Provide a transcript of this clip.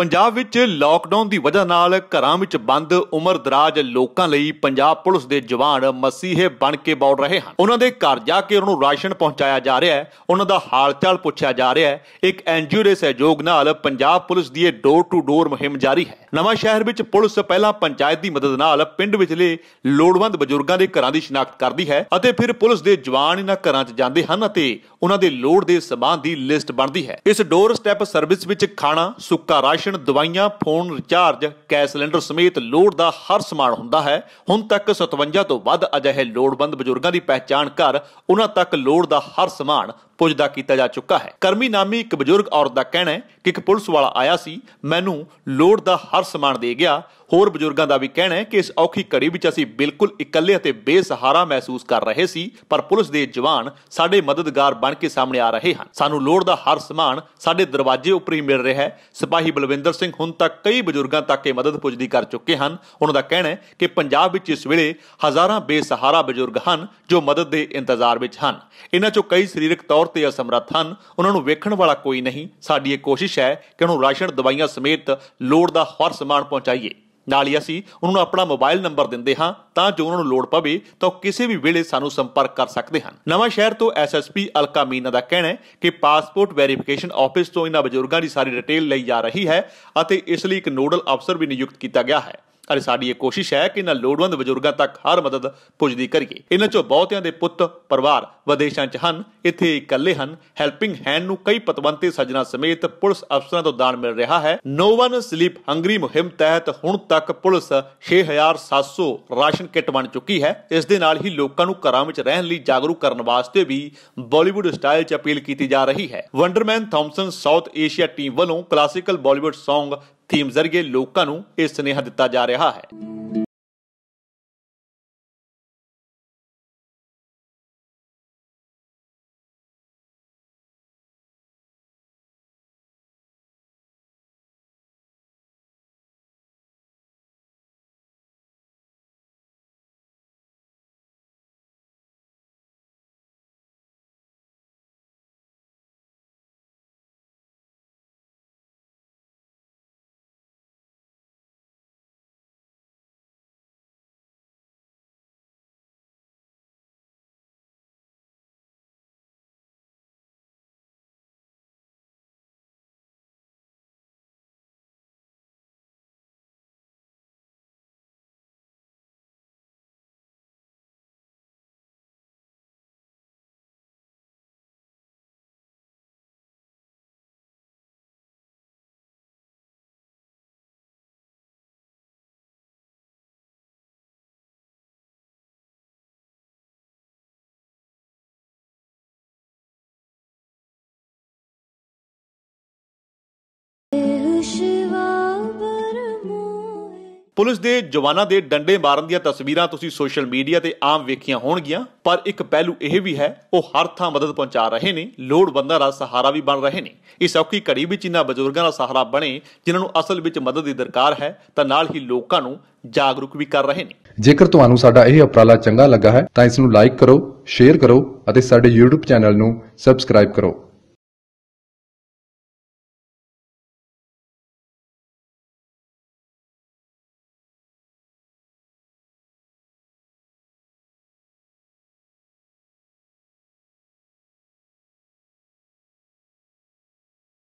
ਪੰਜਾਬ ਵਿੱਚ ਲਾਕਡਾਊਨ ਦੀ ਵਜ੍ਹਾ ਨਾਲ ਘਰਾਂ ਵਿੱਚ ਬੰਦ ਉਮਰਦਰਾਜ ਲੋਕਾਂ ਲਈ ਪੰਜਾਬ ਪੁਲਿਸ ਦੇ ਜਵਾਨ ਮਸੀਹੇ ਬਣ ਕੇ ਬੌੜ ਰਹੇ ਹਨ ਉਹਨਾਂ ਦੇ ਘਰ ਜਾ ਕੇ ਉਹਨਾਂ ਨੂੰ ਰਾਸ਼ਨ ਪਹੁੰਚਾਇਆ ਜਾ ਰਿਹਾ ਹੈ ਉਹਨਾਂ ਦਾ ਹਾਲਚਾਲ ਪੁੱਛਿਆ ਜਾ ਰਿਹਾ ਹੈ ਇੱਕ ਐਨਜੀਓ ਦੇ ਸਹਿਯੋਗ ਨਾਲ ਪੰਜਾਬ ਪੁਲਿਸ ਦੀ ਇਹ ਡੋਰ ਟੂ ਡੋਰ ਮੁਹਿੰਮ ਜਾਰੀ ਹੈ ਨਵਾਂ ਸ਼ਹਿਰ ਵਿੱਚ ਪੁਲਿਸ ਪਹਿਲਾਂ ਪੰਚਾਇਤ ਦੀ ਮਦਦ ਨਾਲ ਪਿੰਡ ਵਿਚਲੇ ਲੋੜਵੰਦ ਬਜ਼ੁਰਗਾਂ ਦੇ ਘਰਾਂ ਦੀ ਸ਼ਨਾਖਤ ਕਰਦੀ ਹੈ ਅਤੇ ਫਿਰ ਪੁਲਿਸ ਦੇ ਜਵਾਨ ਇਹਨਾਂ ਘਰਾਂ 'ਚ ਜਾਂਦੇ ਹਨ ਅਤੇ ਉਹਨਾਂ ਦੇ ਲੋੜ ਦੇ ਸਮਾਨ ਦੀ ਲਿਸਟ ਬਣਦੀ ਹੈ ਇਸ ਡੋਰ ਸਟੈਪ ਸਰਵਿਸ ਵਿੱਚ ਖਾਣਾ ਸੁੱਕਾ ਰਾਸ਼ਨ ਰਾਸ਼ਨ ਦਵਾਈਆਂ ਫੋਨ ਰਿਚਾਰਜ ਗੈਸ ਸਿਲੰਡਰ ਸਮੇਤ ਲੋੜ ਦਾ ਹਰ ਸਮਾਨ ਹੁੰਦਾ ਹੈ ਹੁਣ ਤੱਕ 57 ਤੋਂ ਵੱਧ ਅਜਿਹੇ ਲੋੜਵੰਦ ਬਜ਼ੁਰਗਾਂ ਦੀ ਪਹਿਚਾਣ ਕਰ ਉਹਨਾਂ ਤੱਕ ਲੋੜ ਦਾ ਹਰ ਸਮਾਨ ਪੁੱਜਦਾ ਕੀਤਾ ਜਾ ਚੁੱਕਾ ਹੈ ਕਰਮੀ ਨਾਮੀ ਇੱਕ ਬਜ਼ੁਰਗ ਔਰਤ ਦਾ ਕਹਿਣਾ ਹੈ ਕਿ ਇੱਕ ਪੁਲਿਸ ਵਾਲਾ ਆਇਆ ਸੀ ਮੈਨੂੰ ਲੋੜ ਦਾ ਹਰ ਸਮਾਨ ਦੇ ਗਿਆ ਹੋਰ ਬਜ਼ੁਰਗਾਂ ਦਾ ਵੀ ਕਹਿਣਾ ਹੈ ਕਿ ਇਸ ਔਖੀ ਘੜੀ ਵਿੱਚ ਅਸੀਂ ਬਿਲਕੁਲ ਇਕੱਲੇ ਅਤੇ ਬੇਸਹਾਰਾ ਮਹਿਸੂਸ ਕਰ ਰਹੇ ਸੀ ਪਰ ਪੁਲਿਸ ਦੇ ਜਵਾਨ ਸਾਡੇ ਮਦਦਗਾਰ ਬਣ ਕੇ ਸਾਹਮਣੇ ਆ ਰਹੇ ਹਨ ਸਾਨੂੰ ਲੋੜ ਦਾ ਹਰ ਸਮਾਨ ਸਾਡੇ ਦਰਵਾਜ਼ੇ ਉੱਪਰ ਹੀ ਮਿਲ ਰਿਹਾ ਹੈ ਸਿਪਾਹੀ ਬਲਵਿੰਦਰ ਸਿੰਘ ਹੁਣ ਤੱਕ ਕਈ ਬਜ਼ੁਰਗਾਂ ਤੱਕ ਇਹ ਮਦਦ ਪੁੱਜਦੀ ਕਰ ਚੁੱਕੇ ਹਨ ਉਹਨਾਂ ਦਾ ਕਹਿਣਾ ਹੈ ਕਿ ਪੰਜਾਬ ਵਿੱਚ ਇਸ ਵੇਲੇ ਹਜ਼ਾਰਾਂ ਬੇਸਹਾਰਾ ਬਜ਼ੁਰਗ ਹਨ ਜੋ ਮਦਦ ਦੇ ਇੰਤਜ਼ਾਰ ਵਿੱਚ ਹਨ ਇਹਨਾਂ ਚੋਂ ਕਈ ਸਰੀਰਕ ਤੌਰ ਤੇ ਅਸਮਰੱਥ ਹਨ ਉਹਨਾਂ ਨੂੰ ਵੇਖਣ ਵਾਲਾ ਕੋਈ ਨਹੀਂ ਸਾਡੀ ਇਹ ਕੋਸ਼ਿਸ਼ ਹੈ ਕਿ ਉਹਨੂੰ ਰਾਸ਼ਨ ਦਵਾਈਆਂ ਸਮੇਤ ਲੋੜ ਦਾ ਹਰ ਸਮਾਨ ਪਹੁੰਚਾਈਏ ਨਾਲ ਹੀ ਅਸੀਂ ਉਹਨਾਂ ਨੂੰ ਆਪਣਾ ਮੋਬਾਈਲ ਨੰਬਰ ਦਿੰਦੇ ਹਾਂ ਤਾਂ ਜੋ ਉਹਨਾਂ ਨੂੰ ਲੋੜ ਪਵੇ ਤਾਂ ਕਿਸੇ ਵੀ ਵੇਲੇ ਸਾਨੂੰ ਸੰਪਰਕ ਕਰ ਸਕਦੇ ਹਨ ਨਵਾਂ ਸ਼ਹਿਰ ਤੋਂ ਐਸਐਸਪੀ ਅਲਕਾ ਮੀਨਾ ਦਾ ਕਹਿਣਾ ਹੈ ਕਿ ਪਾਸਪੋਰਟ ਵੈਰੀਫਿਕੇਸ਼ਨ ਆਫਿਸ ਤੋਂ ਇਹਨਾਂ ਬਜ਼ੁਰਗਾਂ ਦੀ ਸਾਰੀ ਡਿਟੇਲ ਲਈ ਜਾ ਰਹੀ ਹੈ ਅਤੇ ਇਸ ਲਈ ਇੱਕ ਨੋਡਲ ਅਫਸਰ ਵੀ ਨਿਯੁਕਤ ਕੀਤਾ ਗਿਆ ਹੈ ਅਰੇ ਸਾਡੀ ਇਹ ਕੋਸ਼ਿਸ਼ ਹੈ ਕਿ ਇਹਨਾਂ ਲੋੜਵੰਦ ਬਜ਼ੁਰਗਾਂ ਤੱਕ ਹਰ ਮਦਦ ਪੁੱਜਦੀ ਕਰੀਏ ਇਹਨਾਂ ਚੋਂ ਬਹੁਤਿਆਂ ਦੇ ਪੁੱਤ ਪਰਿਵਾਰ ਵਿਦੇਸ਼ਾਂ 'ਚ ਹਨ ਇੱਥੇ ਇਕੱਲੇ ਹਨ ਹੈਲਪਿੰਗ ਹੈਂਡ ਨੂੰ ਕਈ ਪਤਵੰਤੇ ਸੱਜਣਾ ਸਮੇਤ ਪੁਲਿਸ ਅਫਸਰਾਂ ਤੋਂ ਦਾਨ ਮਿਲ ਰਿਹਾ ਹੈ ਨੋ ਵਨ ਸਲੀਪ ਹੰਗਰੀ ਮੁਹਿੰਮ ਤਹਿਤ ਹੁਣ ਤੱਕ ਪੁਲਿਸ 6700 ਰਾਸ਼ਨ ਕਿੱਟ ਬਣ ਚੁੱਕੀ ਹੈ ਇਸ ਦੇ ਨਾਲ ਹੀ ਲੋਕਾਂ ਨੂੰ ਘਰਾਂ ਵਿੱਚ ਰਹਿਣ ਲਈ ਜਾਗਰੂਕ ਕਰਨ ਵਾਸਤੇ ਵੀ ਬਾਲੀਵੁੱਡ ਸਟਾਈਲ 'ਚ ਅਪੀਲ ਕੀਤੀ ਜਾ ਰਹੀ ਹੈ Wunderman Thompson South Asia team ਵੱਲੋਂ ਕਲਾਸਿਕਲ ਬਾਲੀਵੁੱਡ Song ਥੀਮ ਜ਼ਰੀਏ ਲੋਕਾਂ ਨੂੰ ਇਹ ਸੁਨੇਹਾ ਦਿੱਤਾ ਜਾ ਰਿਹਾ ਹੈ ਪੁਲਿਸ ਦੇ ਜਵਾਨਾਂ ਦੇ ਡੰਡੇ ਮਾਰਨ ਦੀਆਂ ਤਸਵੀਰਾਂ ਤੁਸੀਂ ਸੋਸ਼ਲ ਮੀਡੀਆ ਤੇ ਆਮ ਵੇਖੀਆਂ ਹੋਣਗੀਆਂ ਪਰ ਇੱਕ ਪਹਿਲੂ ਇਹ ਵੀ ਹੈ ਉਹ ਹਰ ਥਾਂ ਮਦਦ ਪਹੁੰਚਾ ਰਹੇ ਨੇ ਲੋੜਵੰਦਾਂ ਦਾ ਸਹਾਰਾ ਵੀ ਬਣ ਰਹੇ ਨੇ ਇਸ ਔਖੀ ਘੜੀ ਵਿੱਚ ਇਹਨਾਂ ਬਜ਼ੁਰਗਾਂ ਦਾ ਸਹਾਰਾ ਬਣੇ ਜਿਨ੍ਹਾਂ ਨੂੰ ਅਸਲ ਵਿੱਚ ਮਦਦ ਦੀ ਦਰਕਾਰ ਹੈ ਤਾਂ ਨਾਲ ਹੀ ਲੋਕਾਂ ਨੂੰ ਜਾਗਰੂਕ ਵੀ ਕਰ ਰਹੇ ਨੇ ਜੇਕਰ ਤੁਹਾਨੂੰ ਸਾਡਾ ਇਹ ਉਪਰਾਲਾ ਚੰਗਾ ਲੱਗਾ ਹੈ ਤਾਂ ਇਸ ਨੂੰ ਲਾਈਕ ਕਰੋ ਸ਼ੇਅਰ ਕਰੋ ਅਤੇ ਸਾਡੇ YouTube ਚੈਨਲ ਨੂੰ ਸਬਸਕ੍ਰਾਈਬ ਕਰੋ